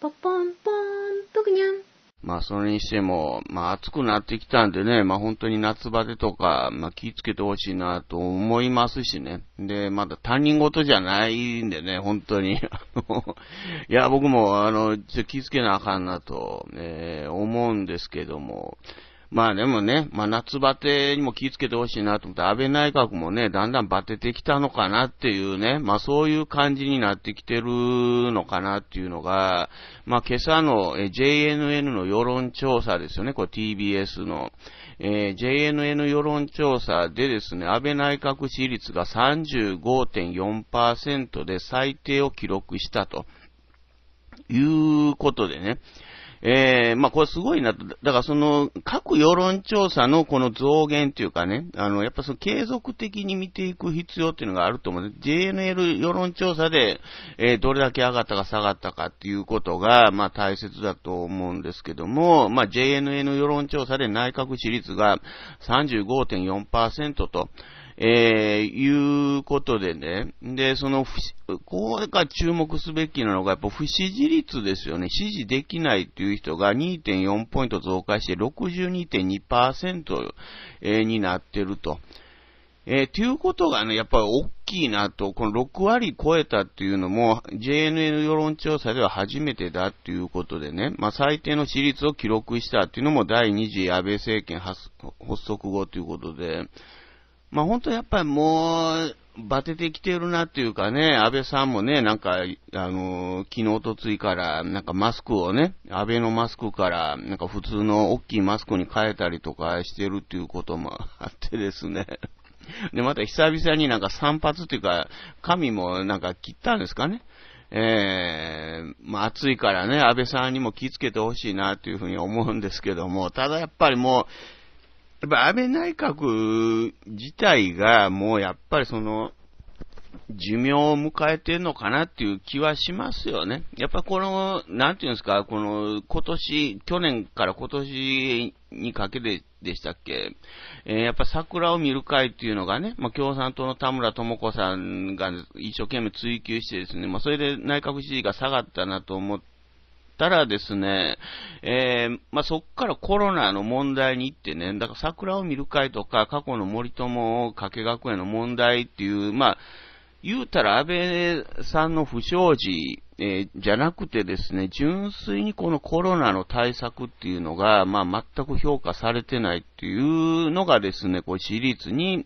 ポポンポン、ぷくにゃん。まあ、それにしても、まあ、暑くなってきたんでね、まあ、本当に夏バテとか、まあ、気をつけてほしいなと思いますしね。で、まだ他人事じゃないんでね、本当に。いや、僕も、あの、気をつけなあかんなと、えー、思うんですけども。まあでもね、まあ夏バテにも気をつけてほしいなと思って、安倍内閣もね、だんだんバテてきたのかなっていうね、まあそういう感じになってきてるのかなっていうのが、まあ今朝の JNN の世論調査ですよね、これ TBS の。えー、JNN 世論調査でですね、安倍内閣支持率が35.4%で最低を記録したと。いうことでね。えー、まあ、これすごいなと。だからその、各世論調査のこの増減というかね、あの、やっぱその継続的に見ていく必要っていうのがあると思う。JNL 世論調査で、えー、どれだけ上がったか下がったかっていうことが、まあ、大切だと思うんですけども、まあ、JNN 世論調査で内閣支持率が35.4%と、えー、いうことでね。で、その、これが注目すべきなのが、やっぱ不支持率ですよね。支持できないという人が2.4ポイント増加して62.2%、えになってると。えー、ということがね、やっぱり大きいなと、この6割超えたっていうのも、JNN 世論調査では初めてだっていうことでね、まあ、最低の支持率を記録したっていうのも第2次安倍政権発足後ということで、まあ、本当やっぱりもう、バテてきてるなっていうかね、安倍さんもね、なんか、あの、昨日とついから、なんかマスクをね、安倍のマスクから、なんか普通の大きいマスクに変えたりとかしてるっていうこともあってですね。で、また久々になんか散髪っていうか、髪もなんか切ったんですかね。えー、まあ暑いからね、安倍さんにも気をつけてほしいなっていうふうに思うんですけども、ただやっぱりもう、やっぱ安倍内閣自体がもうやっぱりその、寿命を迎えてるのかなっていう気はしますよね。やっぱこの、なんていうんですか、この、今年、去年から今年にかけてでしたっけ、えー、やっぱ桜を見る会っていうのがね、まあ、共産党の田村智子さんが一生懸命追求してですね、まあ、それで内閣支持が下がったなと思って、たらですね、えー、まあ、そっからコロナの問題に行ってね、だから桜を見る会とか、過去の森友、加計学園の問題っていう、まあ、言うたら安倍さんの不祥事、えー、じゃなくてですね、純粋にこのコロナの対策っていうのが、まあ、全く評価されてないっていうのがですね、こうシリーズに、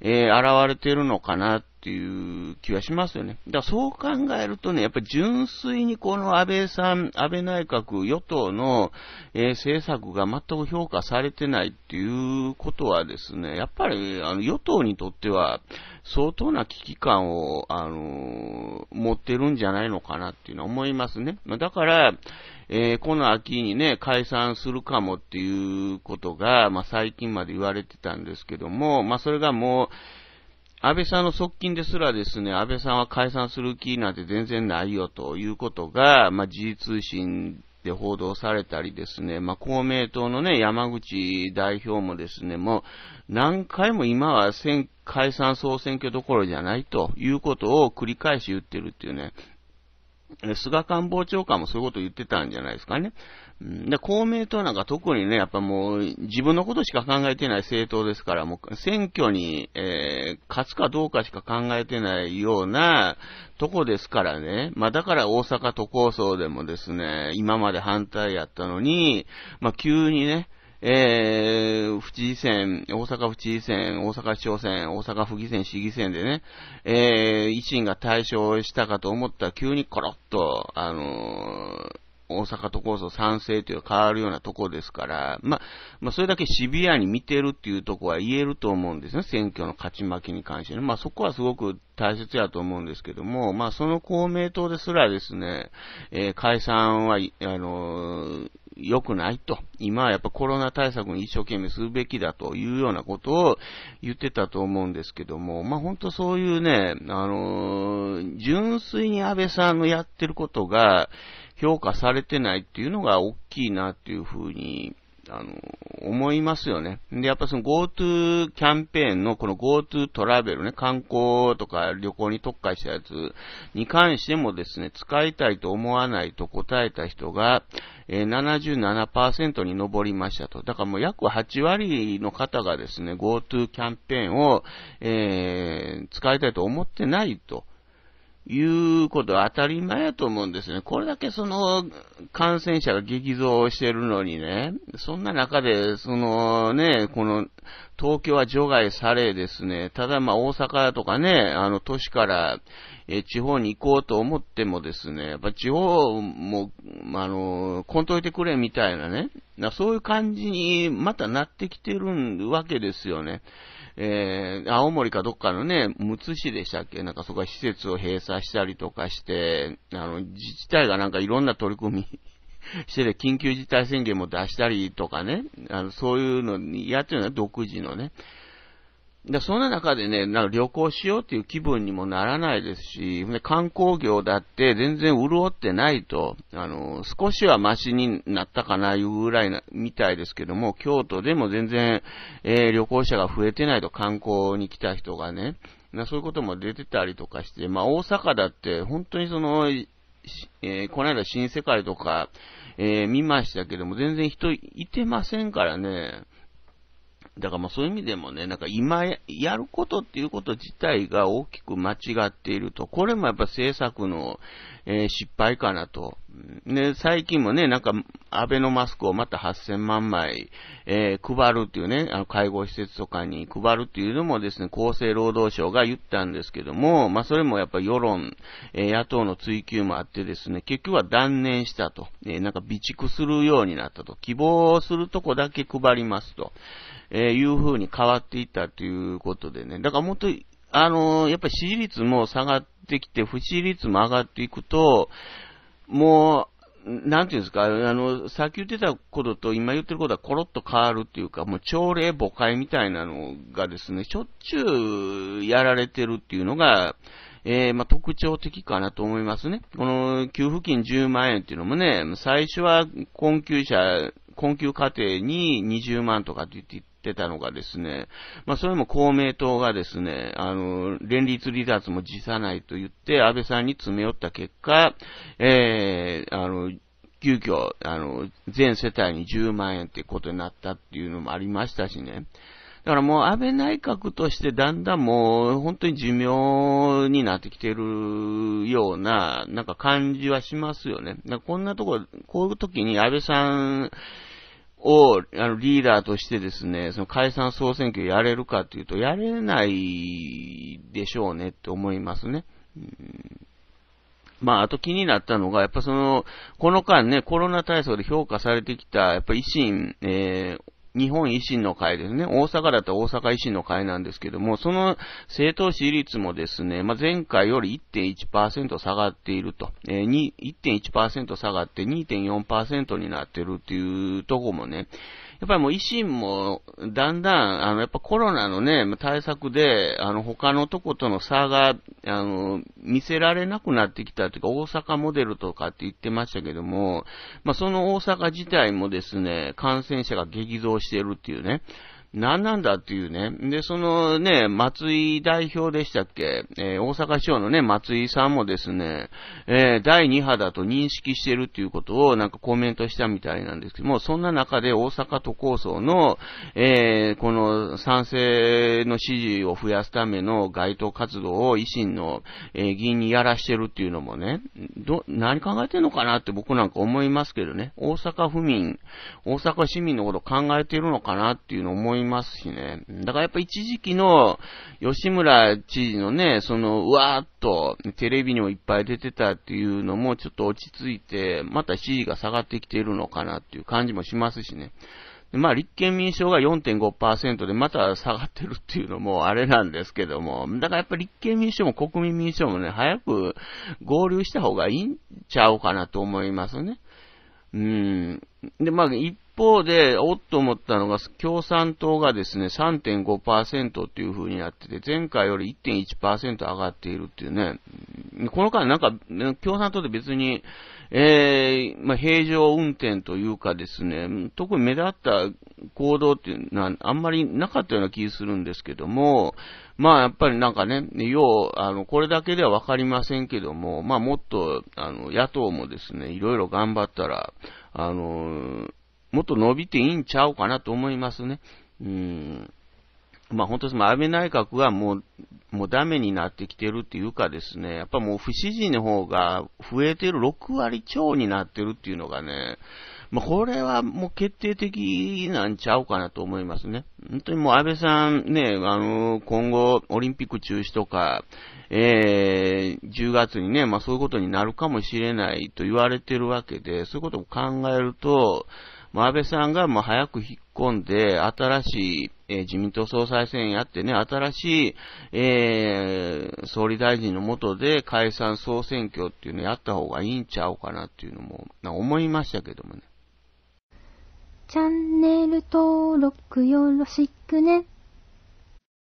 えー、現れてるのかなっっていう気はしますよね。だからそう考えるとね、やっぱり純粋にこの安倍さん、安倍内閣、与党の、えー、政策が全く評価されてないっていうことはですね、やっぱりあの与党にとっては相当な危機感を、あのー、持ってるんじゃないのかなっていうのは思いますね。まだから、えー、この秋にね、解散するかもっていうことが、まあ、最近まで言われてたんですけども、まあ、それがもう、安倍さんの側近ですらですね、安倍さんは解散する気なんて全然ないよということが、まあ、時事通信で報道されたりですね、まあ、公明党のね、山口代表もですね、もう何回も今は選解散総選挙どころじゃないということを繰り返し言ってるっていうね、菅官房長官もそういうこと言ってたんじゃないですかね。で、公明党なんか特にね、やっぱもう自分のことしか考えてない政党ですから、もう選挙に、えー、勝つかどうかしか考えてないようなとこですからね。まあだから大阪都構想でもですね、今まで反対やったのに、まあ急にね、えー、府知事選、大阪府知事選、大阪市長選、大阪府議選、市議選でね、えー、維新が対象したかと思ったら急にコロッと、あのー大阪都構想賛成という変わるようなとこですから、まあ、まあ、それだけシビアに見てるっていうとこは言えると思うんですね。選挙の勝ち負けに関してね。まあ、そこはすごく大切やと思うんですけども、まあ、その公明党ですらですね、えー、解散は、あのー、良くないと。今はやっぱコロナ対策に一生懸命するべきだというようなことを言ってたと思うんですけども、まあ、本当そういうね、あのー、純粋に安倍さんのやってることが評価されてないっていうのが大きいなっていうふうにあの、思いますよね。で、やっぱその GoTo キャンペーンのこの GoTo トラベルね、観光とか旅行に特化したやつに関してもですね、使いたいと思わないと答えた人が、え77%に上りましたと。だからもう約8割の方がですね、GoTo キャンペーンを、えー、使いたいと思ってないと。いうことは当たり前やと思うんですね。これだけその感染者が激増してるのにね、そんな中で、そのね、この東京は除外されですね、ただまあ大阪とかね、あの都市からえ地方に行こうと思ってもですね、やっぱ地方も、あの、こんといてくれみたいなね、そういう感じにまたなってきてるわけですよね。えー、青森かどっかのね、むつ市でしたっけなんかそこは施設を閉鎖したりとかして、あの、自治体がなんかいろんな取り組み してて、緊急事態宣言も出したりとかね、あのそういうのにやってるのは独自のね、で、そんな中でね、なんか旅行しようっていう気分にもならないですし、観光業だって全然潤ってないと、あの、少しはマシになったかないうぐらいな、みたいですけども、京都でも全然、えー、旅行者が増えてないと観光に来た人がね、そういうことも出てたりとかして、まあ大阪だって本当にその、えー、この間新世界とか、えー、見ましたけども、全然人いてませんからね、だからまあそういう意味でもね、なんか今やることっていうこと自体が大きく間違っていると、これもやっぱ政策の、えー、失敗かなと。ね、最近もね、なんかアベノマスクをまた8000万枚、えー、配るっていうね、あの介護施設とかに配るっていうのもですね、厚生労働省が言ったんですけども、まあそれもやっぱ世論、えー、野党の追及もあってですね、結局は断念したと、えなんか備蓄するようになったと、希望するとこだけ配りますと。えー、いう風に変わっていったということでね。だからもっと、あのー、やっぱり支持率も下がってきて、不支持率も上がっていくと、もう、なんていうんですか、あの、さっき言ってたことと今言ってることはコロッと変わるっていうか、もう朝礼母会みたいなのがですね、しょっちゅうやられてるっていうのが、えー、まあ、特徴的かなと思いますね。この給付金10万円っていうのもね、最初は困窮者、困窮家庭に20万とかって言ってってたのがですね、まあ、それも公明党がですね、あの、連立離脱も辞さないと言って、安倍さんに詰め寄った結果、えー、あの、急遽、あの、全世帯に10万円ってことになったっていうのもありましたしね。だからもう安倍内閣としてだんだんもう本当に寿命になってきてるような、なんか感じはしますよね。こんなところ、こういう時に安倍さん、を、あの、リーダーとしてですね、その解散総選挙やれるかっていうと、やれないでしょうねって思いますね。うんまあ、あと気になったのが、やっぱその、この間ね、コロナ対策で評価されてきた、やっぱ維新、えー、日本維新の会ですね。大阪だと大阪維新の会なんですけども、その政党支持率もですね、まあ、前回より1.1%下がっていると。えー、1.1%下がって2.4%になってるっていうとこもね、やっぱりもう維新も、だんだん、あの、やっぱコロナのね、対策で、あの、他のとことの差が、あの、見せられなくなってきたというか、大阪モデルとかって言ってましたけども、まあ、その大阪自体もですね、感染者が激増してるっていうね、何なんだっていうね。で、そのね、松井代表でしたっけ、えー、大阪市長のね、松井さんもですね、えー、第2波だと認識してるっていうことをなんかコメントしたみたいなんですけども、そんな中で大阪都構想の、えー、この賛成の支持を増やすための街頭活動を維新の、えー、議員にやらしてるっていうのもね、ど、何考えてんのかなって僕なんか思いますけどね、大阪府民、大阪市民のこと考えてるのかなっていうのを思いいますしね。だからやっぱ一時期の吉村知事のね、その、うわーっとテレビにもいっぱい出てたっていうのもちょっと落ち着いて、また支持が下がってきているのかなっていう感じもしますしね。まあ、立憲民主党が4.5%でまた下がってるっていうのもあれなんですけども、だからやっぱり立憲民主党も国民民主党もね、早く合流した方がいいんちゃうかなと思いますね。うん。で、まあ、一方で、おっと思ったのが、共産党がですね、3.5%っていう風になってて、前回より1.1%上がっているっていうね、この間なんか、共産党って別に、えー、まあ、平常運転というかですね、特に目立った行動っていうのはあんまりなかったような気するんですけども、まあやっぱりなんかね、よう、あの、これだけではわかりませんけども、まあもっと、あの、野党もですね、いろいろ頑張ったら、あの、もっと伸びていいんちゃうかなと思いますね。うん。まあ本当です。安倍内閣がもう、もうダメになってきてるっていうかですね、やっぱもう不支持の方が増えてる6割超になってるっていうのがね、まあこれはもう決定的なんちゃうかなと思いますね。本当にもう安倍さんね、あの、今後オリンピック中止とか、えー、10月にね、まあそういうことになるかもしれないと言われてるわけで、そういうことを考えると、安倍さんがもう早く引っ込んで、新しい、えー、自民党総裁選やってね、新しい、えー、総理大臣のもとで解散総選挙っていうのやった方がいいんちゃうかなっていうのも、思いましたけどもね。チャンネル登録よろしくね。